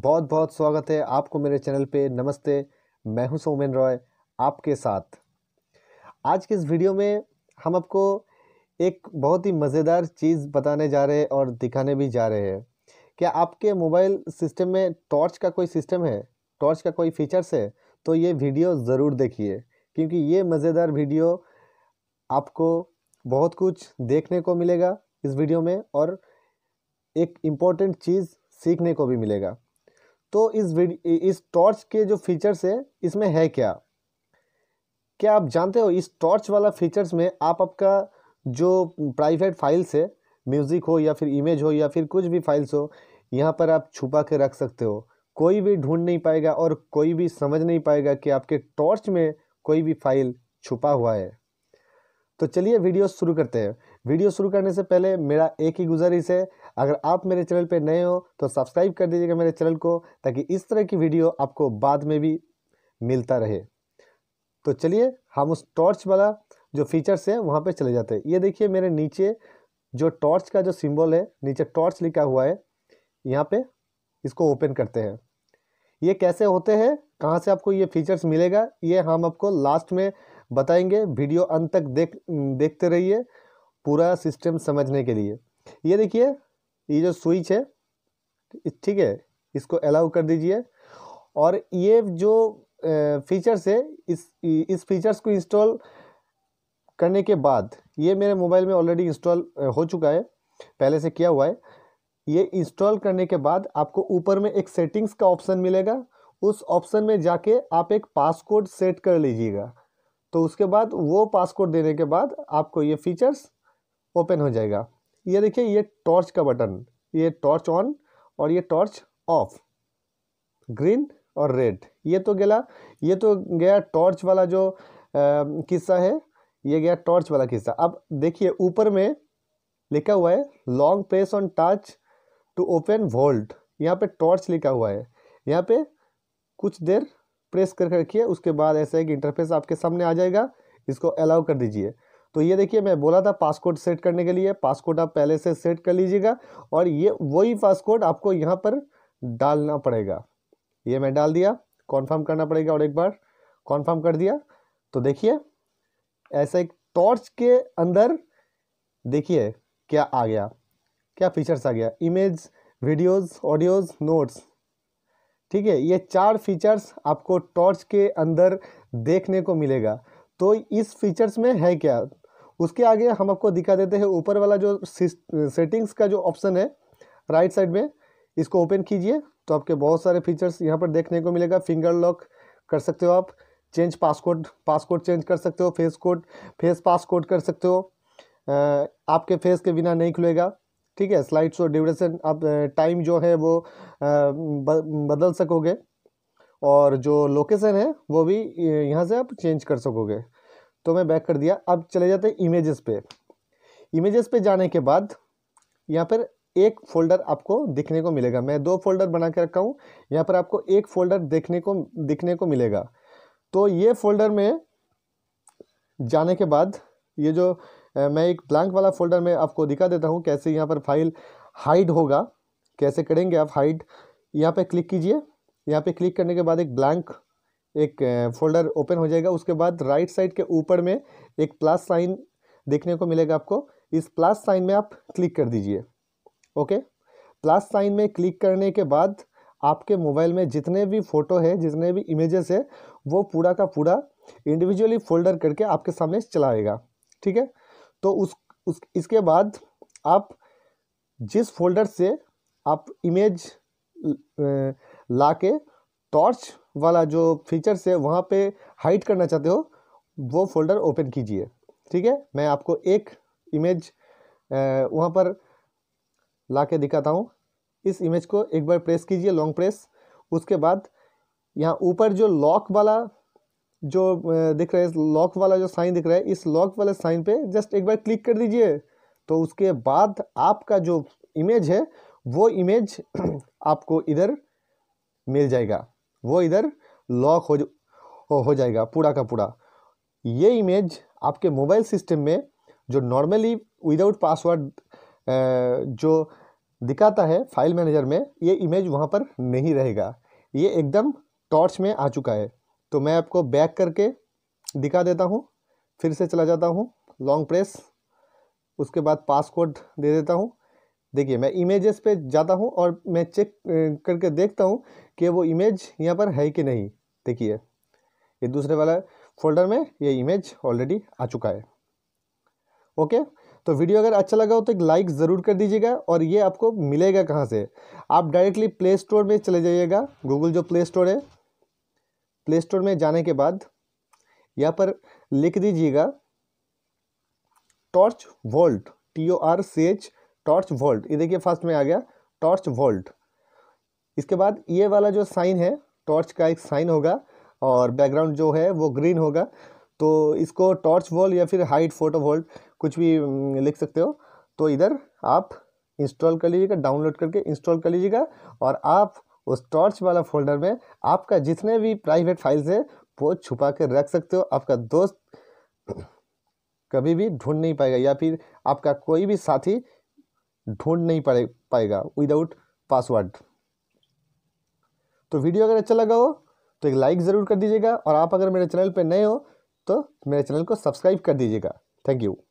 बहुत बहुत स्वागत है आपको मेरे चैनल पे नमस्ते मैं हूं सोमेन रॉय आपके साथ आज के इस वीडियो में हम आपको एक बहुत ही मज़ेदार चीज़ बताने जा रहे हैं और दिखाने भी जा रहे हैं क्या आपके मोबाइल सिस्टम में टॉर्च का कोई सिस्टम है टॉर्च का कोई फीचर्स है तो ये वीडियो ज़रूर देखिए क्योंकि ये मज़ेदार वीडियो आपको बहुत कुछ देखने को मिलेगा इस वीडियो में और एक इम्पॉर्टेंट चीज़ सीखने को भी मिलेगा तो इस इस टॉर्च के जो फीचर्स है इसमें है क्या क्या आप जानते हो इस टॉर्च वाला फीचर्स में आप आपका जो प्राइवेट फाइल्स है म्यूज़िक हो या फिर इमेज हो या फिर कुछ भी फाइल्स हो यहाँ पर आप छुपा के रख सकते हो कोई भी ढूंढ नहीं पाएगा और कोई भी समझ नहीं पाएगा कि आपके टॉर्च में कोई भी फाइल छुपा हुआ है तो चलिए वीडियो शुरू करते हैं वीडियो शुरू करने से पहले मेरा एक ही गुजारिश है अगर आप मेरे चैनल पर नए हो तो सब्सक्राइब कर दीजिएगा मेरे चैनल को ताकि इस तरह की वीडियो आपको बाद में भी मिलता रहे तो चलिए हम उस टॉर्च वाला जो फीचर्स है वहाँ पे चले जाते हैं ये देखिए मेरे नीचे जो टॉर्च का जो सिंबल है नीचे टॉर्च लिखा हुआ है यहाँ पे इसको ओपन करते हैं ये कैसे होते हैं कहाँ से आपको ये फीचर्स मिलेगा ये हम आपको लास्ट में बताएंगे वीडियो अंत तक देख देखते रहिए पूरा सिस्टम समझने के लिए ये देखिए ये जो स्विच है ठीक है इसको अलाउ कर दीजिए और ये जो फीचर्स है इस इस फीचर्स को इंस्टॉल करने के बाद ये मेरे मोबाइल में ऑलरेडी इंस्टॉल हो चुका है पहले से किया हुआ है ये इंस्टॉल करने के बाद आपको ऊपर में एक सेटिंग्स का ऑप्शन मिलेगा उस ऑप्शन में जाके आप एक पासकोड सेट कर लीजिएगा तो उसके बाद वो पासकोड देने के बाद आपको ये फीचर्स ओपन हो जाएगा ये देखिए ये टॉर्च का बटन ये टॉर्च ऑन और ये टॉर्च ऑफ ग्रीन और रेड ये तो गया ये तो गया टॉर्च वाला जो किस्सा है ये गया टॉर्च वाला किस्सा अब देखिए ऊपर में लिखा हुआ है long press on touch to open vault यहाँ पे टॉर्च लिखा हुआ है यहाँ पे कुछ देर प्रेस कर रखिए उसके बाद ऐसा एक इंटरफेस आपके सामने आ जाएगा इसको अलाउ कर दीजिए तो ये देखिए मैं बोला था पासकोड सेट करने के लिए पासकोड आप पहले से सेट कर लीजिएगा और ये वही पासकोड आपको यहाँ पर डालना पड़ेगा ये मैं डाल दिया कॉन्फर्म करना पड़ेगा और एक बार कॉन्फर्म कर दिया तो देखिए ऐसा एक टॉर्च के अंदर देखिए क्या आ गया क्या फीचर्स आ गया इमेज वीडियोस ऑडियोज नोट्स ठीक है ये चार फीचर्स आपको टॉर्च के अंदर देखने को मिलेगा तो इस फीचर्स में है क्या उसके आगे हम आपको दिखा देते हैं ऊपर वाला जो सेटिंग्स का जो ऑप्शन है राइट साइड में इसको ओपन कीजिए तो आपके बहुत सारे फीचर्स यहाँ पर देखने को मिलेगा फिंगर लॉक कर सकते हो आप चेंज पासकोड पासकोड चेंज कर सकते हो फेस कोड फेस पासकोड कर सकते हो आपके फेस के बिना नहीं खुलेगा ठीक है स्लाइड्स और ड्यूरेशन आप टाइम जो है वो बदल सकोगे और जो लोकेशन है वो भी यहाँ से आप चेंज कर सकोगे तो मैं बैक कर दिया अब चले जाते हैं इमेजेस पे इमेजेस पे जाने के बाद यहाँ पर एक फोल्डर आपको दिखने को मिलेगा मैं दो फोल्डर बना के रखा हूँ यहाँ पर आपको एक फोल्डर देखने को दिखने को मिलेगा तो ये फोल्डर में जाने के बाद ये जो मैं एक ब्लैंक वाला फोल्डर में आपको दिखा देता हूँ कैसे यहाँ पर फाइल हाइड होगा कैसे करेंगे आप हाइड यहाँ पे क्लिक कीजिए यहाँ पे क्लिक करने के बाद एक ब्लैंक एक फोल्डर ओपन हो जाएगा उसके बाद राइट साइड के ऊपर में एक प्लस साइन देखने को मिलेगा आपको इस प्लस साइन में आप क्लिक कर दीजिए ओके प्लस साइन में क्लिक करने के बाद आपके मोबाइल में जितने भी फ़ोटो है जितने भी इमेजेस है वो पूरा का पूरा इंडिविजुअली फोल्डर करके आपके सामने चलाएगा ठीक है तो उस, उस इसके बाद आप जिस फोल्डर से आप इमेज ला के टॉर्च वाला जो फीचर से वहाँ पे हाइड करना चाहते हो वो फोल्डर ओपन कीजिए ठीक है मैं आपको एक इमेज वहाँ पर ला के दिखाता हूँ इस इमेज को एक बार प्रेस कीजिए लॉन्ग प्रेस उसके बाद यहाँ ऊपर जो लॉक वाला जो दिख रहा है लॉक वाला जो साइन दिख रहा है इस लॉक वाले साइन पे जस्ट एक बार क्लिक कर दीजिए तो उसके बाद आपका जो इमेज है वो इमेज आपको इधर मिल जाएगा वो इधर लॉक हो हो जाएगा पूरा का पूरा ये इमेज आपके मोबाइल सिस्टम में जो नॉर्मली विदाउट पासवर्ड जो दिखाता है फाइल मैनेजर में ये इमेज वहाँ पर नहीं रहेगा ये एकदम टॉर्च में आ चुका है तो मैं आपको बैक करके दिखा देता हूँ फिर से चला जाता हूँ लॉन्ग प्रेस उसके बाद पासकोड दे देता हूँ देखिए मैं इमेजेस पे जाता हूँ और मैं चेक करके देखता हूँ कि वो इमेज यहाँ पर है कि नहीं देखिए ये दूसरे वाला फोल्डर में ये इमेज ऑलरेडी आ चुका है ओके तो वीडियो अगर अच्छा लगा हो तो एक लाइक ज़रूर कर दीजिएगा और ये आपको मिलेगा कहाँ से आप डायरेक्टली प्ले स्टोर में चले जाइएगा गूगल जो प्ले स्टोर है प्ले स्टोर में जाने के बाद यहाँ पर लिख दीजिएगा torch vault T O R C H torch vault ये देखिए फर्स्ट में आ गया टॉर्च वोल्ट इसके बाद ये वाला जो साइन है टॉर्च का एक साइन होगा और बैकग्राउंड जो है वो ग्रीन होगा तो इसको टॉर्च वोल्ट या फिर हाइट फोटो वोल्ट कुछ भी लिख सकते हो तो इधर आप इंस्टॉल कर लीजिएगा डाउनलोड करके इंस्टॉल कर लीजिएगा और आप उस टॉर्च वाला फोल्डर में आपका जितने भी प्राइवेट फाइल्स हैं वो छुपा के रख सकते हो आपका दोस्त कभी भी ढूंढ नहीं पाएगा या फिर आपका कोई भी साथी ढूंढ नहीं पाए पाएगा विदाउट पासवर्ड तो वीडियो अगर अच्छा लगा हो तो एक लाइक ज़रूर कर दीजिएगा और आप अगर मेरे चैनल पर नए हो तो मेरे चैनल को सब्सक्राइब कर दीजिएगा थैंक यू